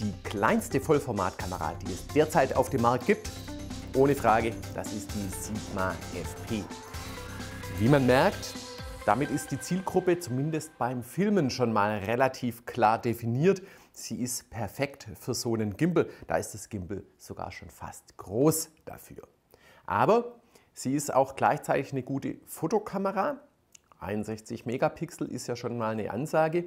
die kleinste Vollformatkamera, die es derzeit auf dem Markt gibt, ohne Frage, das ist die Sigma FP. Wie man merkt, damit ist die Zielgruppe zumindest beim Filmen schon mal relativ klar definiert. Sie ist perfekt für so einen Gimbal. Da ist das Gimbal sogar schon fast groß dafür. Aber sie ist auch gleichzeitig eine gute Fotokamera, 61 Megapixel ist ja schon mal eine Ansage.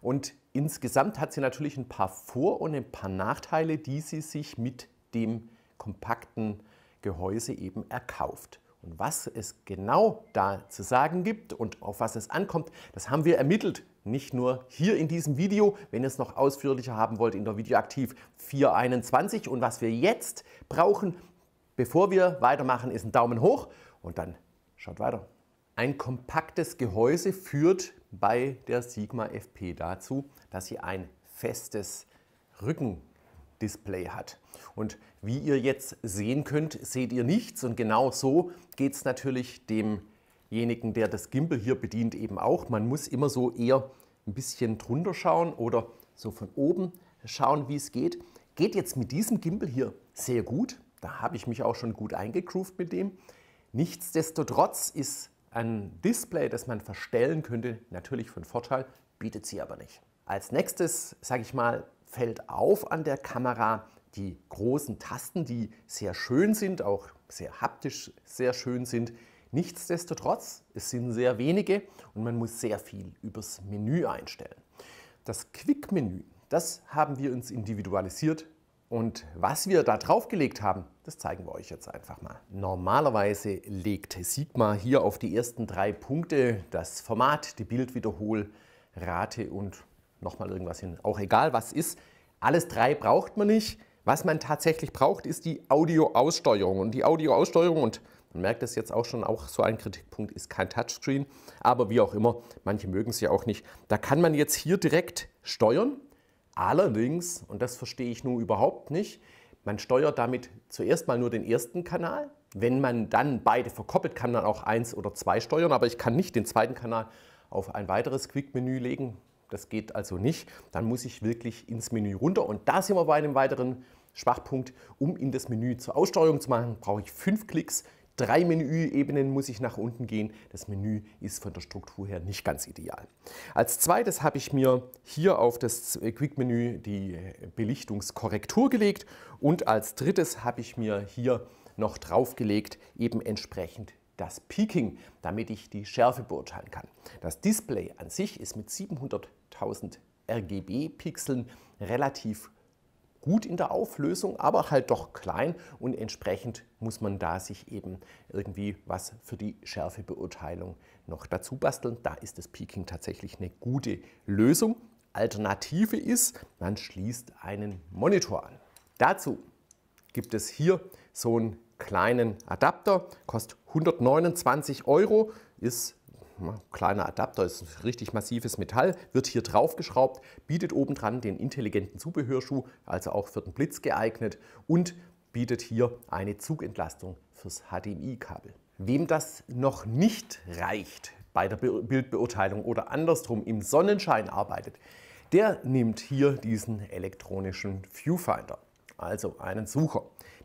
Und insgesamt hat sie natürlich ein paar Vor- und ein paar Nachteile, die sie sich mit dem kompakten Gehäuse eben erkauft. Und was es genau da zu sagen gibt und auf was es ankommt, das haben wir ermittelt. Nicht nur hier in diesem Video, wenn ihr es noch ausführlicher haben wollt in der Videoaktiv 421. Und was wir jetzt brauchen, bevor wir weitermachen, ist ein Daumen hoch und dann schaut weiter. Ein kompaktes Gehäuse führt bei der Sigma FP dazu, dass sie ein festes Rückendisplay hat. Und wie ihr jetzt sehen könnt, seht ihr nichts und genau so geht es natürlich demjenigen, der das Gimbal hier bedient, eben auch. Man muss immer so eher ein bisschen drunter schauen oder so von oben schauen, wie es geht. Geht jetzt mit diesem Gimbal hier sehr gut. Da habe ich mich auch schon gut eingegroovt mit dem. Nichtsdestotrotz ist ein Display, das man verstellen könnte, natürlich von Vorteil, bietet sie aber nicht. Als nächstes, sage ich mal, fällt auf an der Kamera die großen Tasten, die sehr schön sind, auch sehr haptisch sehr schön sind. Nichtsdestotrotz, es sind sehr wenige und man muss sehr viel übers Menü einstellen. Das Quick-Menü, das haben wir uns individualisiert und was wir da draufgelegt haben, das zeigen wir euch jetzt einfach mal. Normalerweise legt Sigma hier auf die ersten drei Punkte das Format, die Bildwiederholrate und nochmal irgendwas hin. Auch egal, was ist. Alles drei braucht man nicht. Was man tatsächlich braucht, ist die Audioaussteuerung. Und die Audioaussteuerung, und man merkt das jetzt auch schon, auch so ein Kritikpunkt ist kein Touchscreen. Aber wie auch immer, manche mögen es ja auch nicht. Da kann man jetzt hier direkt steuern. Allerdings, und das verstehe ich nun überhaupt nicht, man steuert damit zuerst mal nur den ersten Kanal. Wenn man dann beide verkoppelt, kann man auch eins oder zwei steuern, aber ich kann nicht den zweiten Kanal auf ein weiteres Quick-Menü legen. Das geht also nicht. Dann muss ich wirklich ins Menü runter. Und da sind wir bei einem weiteren Schwachpunkt. Um in das Menü zur Aussteuerung zu machen, brauche ich fünf Klicks drei Menüebenen muss ich nach unten gehen. Das Menü ist von der Struktur her nicht ganz ideal. Als zweites habe ich mir hier auf das Quick-Menü die äh, Belichtungskorrektur gelegt und als drittes habe ich mir hier noch draufgelegt, eben entsprechend das Peaking, damit ich die Schärfe beurteilen kann. Das Display an sich ist mit 700.000 RGB-Pixeln relativ gut in der Auflösung, aber halt doch klein und entsprechend muss man da sich eben irgendwie was für die Schärfebeurteilung noch dazu basteln. Da ist das Peaking tatsächlich eine gute Lösung. Alternative ist, man schließt einen Monitor an. Dazu gibt es hier so einen kleinen Adapter, kostet 129 Euro, ist ein kleiner Adapter, ist ein richtig massives Metall, wird hier draufgeschraubt, bietet obendran den intelligenten Zubehörschuh, also auch für den Blitz geeignet und bietet hier eine Zugentlastung fürs HDMI-Kabel. Wem das noch nicht reicht bei der Bildbeurteilung oder andersrum im Sonnenschein arbeitet, der nimmt hier diesen elektronischen Viewfinder, also einen Sucher.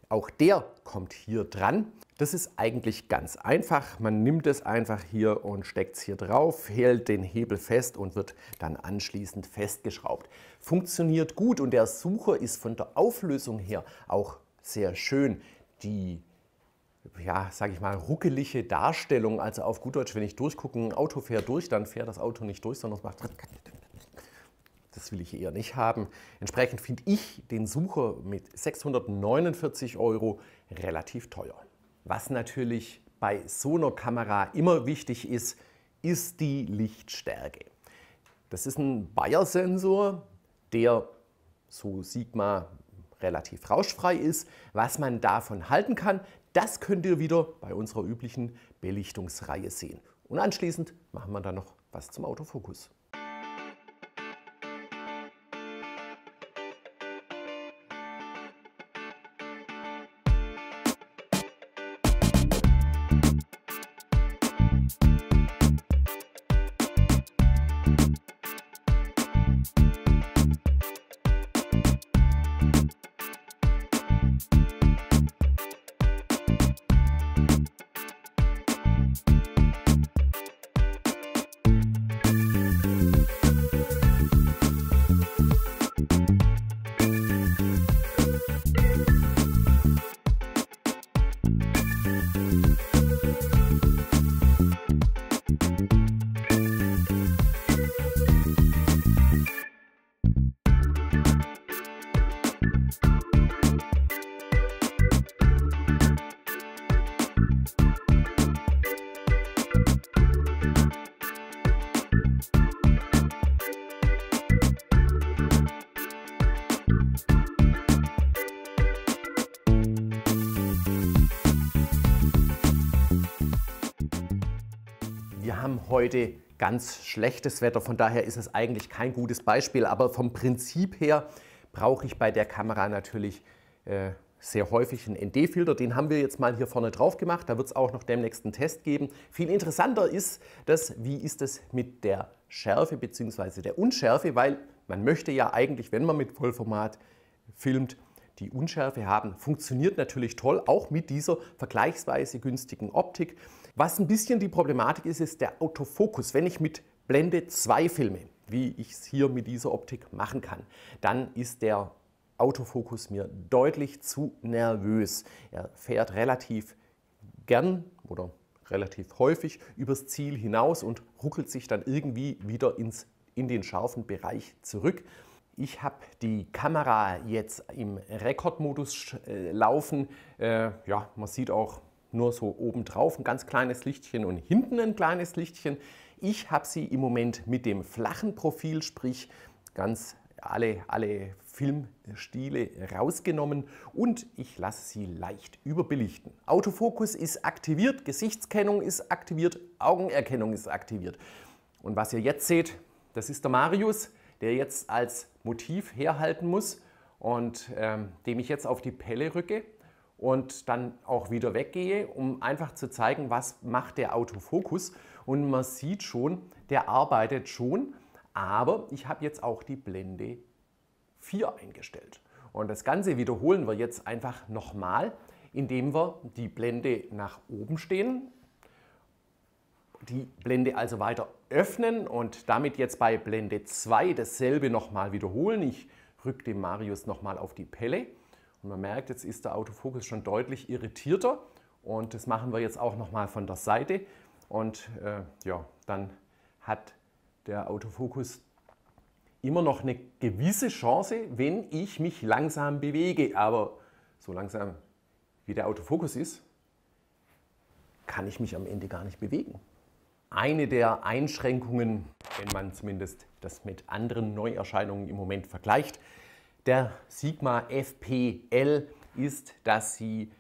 Auch der kommt hier dran. Das ist eigentlich ganz einfach. Man nimmt es einfach hier und steckt es hier drauf, hält den Hebel fest und wird dann anschließend festgeschraubt. Funktioniert gut und der Sucher ist von der Auflösung her auch sehr schön. Die ja, sage ich mal, ruckelige Darstellung, also auf gut Deutsch, wenn ich durchgucke, ein Auto fährt durch, dann fährt das Auto nicht durch, sondern es macht das will ich eher nicht haben. Entsprechend finde ich den Sucher mit 649 Euro relativ teuer. Was natürlich bei so einer Kamera immer wichtig ist, ist die Lichtstärke. Das ist ein Bayer-Sensor, der so Sigma relativ rauschfrei ist. Was man davon halten kann, das könnt ihr wieder bei unserer üblichen Belichtungsreihe sehen. Und anschließend machen wir dann noch was zum Autofokus. Wir haben heute ganz schlechtes Wetter, von daher ist es eigentlich kein gutes Beispiel, aber vom Prinzip her brauche ich bei der Kamera natürlich äh, sehr häufig einen ND-Filter. Den haben wir jetzt mal hier vorne drauf gemacht, da wird es auch noch demnächst einen Test geben. Viel interessanter ist das, wie ist es mit der Schärfe bzw. der Unschärfe, weil man möchte ja eigentlich, wenn man mit Vollformat filmt, die Unschärfe haben. Funktioniert natürlich toll, auch mit dieser vergleichsweise günstigen Optik. Was ein bisschen die Problematik ist, ist der Autofokus. Wenn ich mit Blende 2 filme, wie ich es hier mit dieser Optik machen kann, dann ist der Autofokus mir deutlich zu nervös. Er fährt relativ gern oder relativ häufig übers Ziel hinaus und ruckelt sich dann irgendwie wieder ins, in den scharfen Bereich zurück. Ich habe die Kamera jetzt im Rekordmodus äh, laufen. Äh, ja, man sieht auch, nur so oben drauf ein ganz kleines Lichtchen und hinten ein kleines Lichtchen. Ich habe sie im Moment mit dem flachen Profil, sprich ganz alle, alle Filmstile rausgenommen und ich lasse sie leicht überbelichten. Autofokus ist aktiviert, Gesichtskennung ist aktiviert, Augenerkennung ist aktiviert. Und was ihr jetzt seht, das ist der Marius, der jetzt als Motiv herhalten muss und ähm, dem ich jetzt auf die Pelle rücke und dann auch wieder weggehe, um einfach zu zeigen, was macht der Autofokus. Und man sieht schon, der arbeitet schon, aber ich habe jetzt auch die Blende 4 eingestellt. Und das Ganze wiederholen wir jetzt einfach nochmal, indem wir die Blende nach oben stehen, die Blende also weiter öffnen und damit jetzt bei Blende 2 dasselbe nochmal wiederholen. Ich rücke dem Marius nochmal auf die Pelle. Und man merkt, jetzt ist der Autofokus schon deutlich irritierter und das machen wir jetzt auch nochmal von der Seite. Und äh, ja, dann hat der Autofokus immer noch eine gewisse Chance, wenn ich mich langsam bewege. Aber so langsam wie der Autofokus ist, kann ich mich am Ende gar nicht bewegen. Eine der Einschränkungen, wenn man zumindest das mit anderen Neuerscheinungen im Moment vergleicht, der Sigma FPL ist, dass sie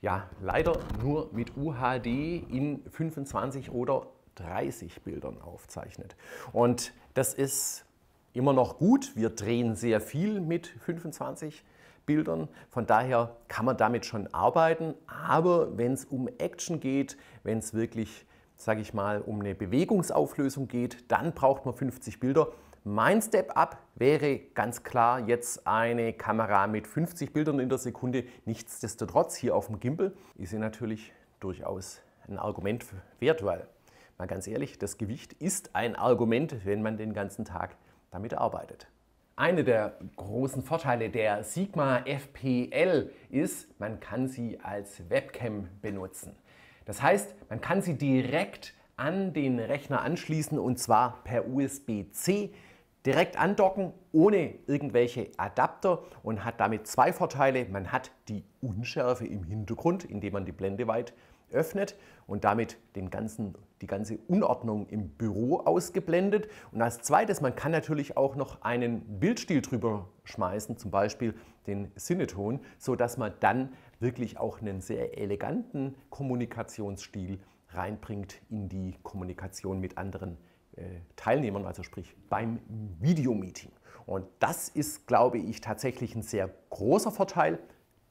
ja leider nur mit UHD in 25 oder 30 Bildern aufzeichnet. Und das ist immer noch gut. Wir drehen sehr viel mit 25 Bildern. Von daher kann man damit schon arbeiten. Aber wenn es um Action geht, wenn es wirklich, sage ich mal, um eine Bewegungsauflösung geht, dann braucht man 50 Bilder. Mein Step-up wäre ganz klar jetzt eine Kamera mit 50 Bildern in der Sekunde. Nichtsdestotrotz hier auf dem Gimbal ist sie natürlich durchaus ein Argument wert, weil mal ganz ehrlich, das Gewicht ist ein Argument, wenn man den ganzen Tag damit arbeitet. Eine der großen Vorteile der Sigma FPL ist, man kann sie als Webcam benutzen. Das heißt, man kann sie direkt an den Rechner anschließen und zwar per USB-C direkt andocken ohne irgendwelche Adapter und hat damit zwei Vorteile. Man hat die Unschärfe im Hintergrund, indem man die Blende weit öffnet und damit den ganzen, die ganze Unordnung im Büro ausgeblendet. Und als zweites, man kann natürlich auch noch einen Bildstil drüber schmeißen, zum Beispiel den Cineton, sodass man dann wirklich auch einen sehr eleganten Kommunikationsstil reinbringt in die Kommunikation mit anderen Menschen. Äh, Teilnehmern, also sprich beim Videomeeting. Und das ist, glaube ich, tatsächlich ein sehr großer Vorteil.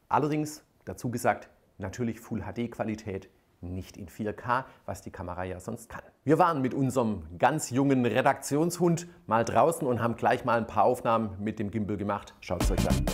Allerdings, dazu gesagt, natürlich Full HD-Qualität, nicht in 4K, was die Kamera ja sonst kann. Wir waren mit unserem ganz jungen Redaktionshund mal draußen und haben gleich mal ein paar Aufnahmen mit dem Gimbal gemacht. Schaut es euch an.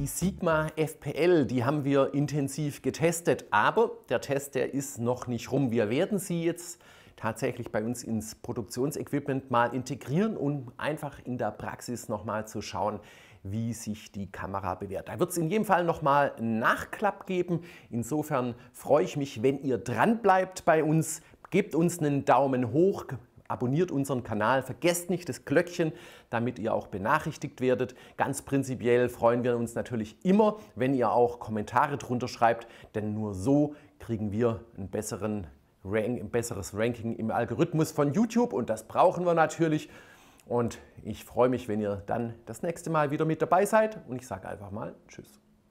die Sigma FPL, die haben wir intensiv getestet, aber der Test, der ist noch nicht rum. Wir werden sie jetzt tatsächlich bei uns ins Produktionsequipment mal integrieren, um einfach in der Praxis nochmal zu schauen, wie sich die Kamera bewährt. Da wird es in jedem Fall nochmal Nachklapp geben. Insofern freue ich mich, wenn ihr dran bleibt bei uns. Gebt uns einen Daumen hoch, abonniert unseren Kanal, vergesst nicht das Glöckchen, damit ihr auch benachrichtigt werdet. Ganz prinzipiell freuen wir uns natürlich immer, wenn ihr auch Kommentare drunter schreibt, denn nur so kriegen wir einen besseren Rank, ein besseres Ranking im Algorithmus von YouTube und das brauchen wir natürlich. Und ich freue mich, wenn ihr dann das nächste Mal wieder mit dabei seid und ich sage einfach mal Tschüss.